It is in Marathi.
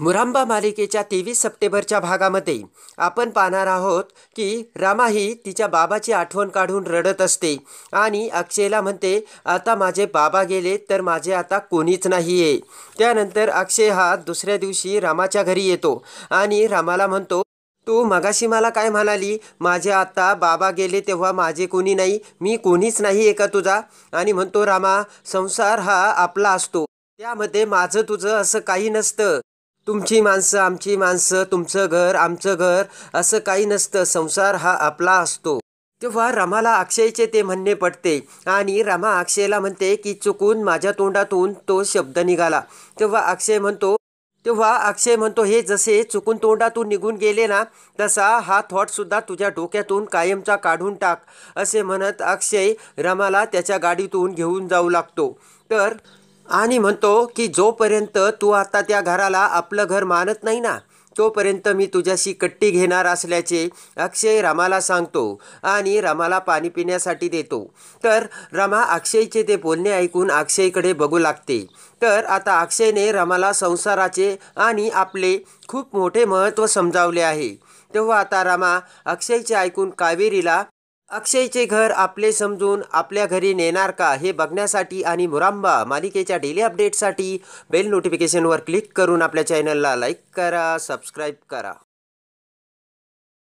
मुरांबा मालिकेच्या तेवीस सप्टेंबरच्या भागामध्ये आपण पाहणार आहोत की रामा ही तिच्या बाबाची आठवण काढून रडत असते आणि अक्षयला म्हणते आता माझे बाबा गेले तर माझे आता कोणीच नाही आहे त्यानंतर अक्षय हा दुसऱ्या दिवशी रामाच्या घरी येतो आणि रामाला म्हणतो तू मगाशी मला काय म्हणाली माझे आता बाबा गेले तेव्हा माझे कोणी नाही मी कोणीच नाही एका तुझा आणि म्हणतो रामा संसार हा आपला असतो त्यामध्ये माझं तुझं असं काही नसतं तुमची माणसं आमची माणसं तुमचं घर आमचं घर असं काही नसतं संसार हा आपला असतो तेव्हा रमाला अक्षयचे ते म्हणणे पडते आणि रमा अक्षयला म्हणते की चुकून माझ्या तोंडातून तो शब्द निघाला तेव्हा अक्षय म्हणतो तेव्हा अक्षय म्हणतो हे जसे चुकून तोंडातून निघून गेले ना तसा हा थॉटसुद्धा तुझ्या डोक्यातून कायमचा काढून टाक असे म्हणत अक्षय रमाला त्याच्या गाडीतून घेऊन जाऊ लागतो तर आणि म्हणतो की जोपर्यंत तू आता त्या घराला आपलं घर मानत नाही ना तोपर्यंत मी तुझ्याशी कट्टी घेणार असल्याचे अक्षय रामाला सांगतो आणि रमाला पाणी पिण्यासाठी देतो तर रमा अक्षयचे ते बोलणे ऐकून अक्षयकडे बघू लागते तर आता अक्षयने रमाला संसाराचे आणि आपले खूप मोठे महत्त्व समजावले आहे तेव्हा आता रमा अक्षयचे ऐकून कावेरीला अक्षयचे घर आपले समजून आपल्या घरी नेणार का हे बघण्यासाठी आणि मुरांबा मालिकेच्या डेली अपडेटसाठी बेल नोटिफिकेशनवर क्लिक करून आपल्या चॅनलला लाईक करा सबस्क्राईब करा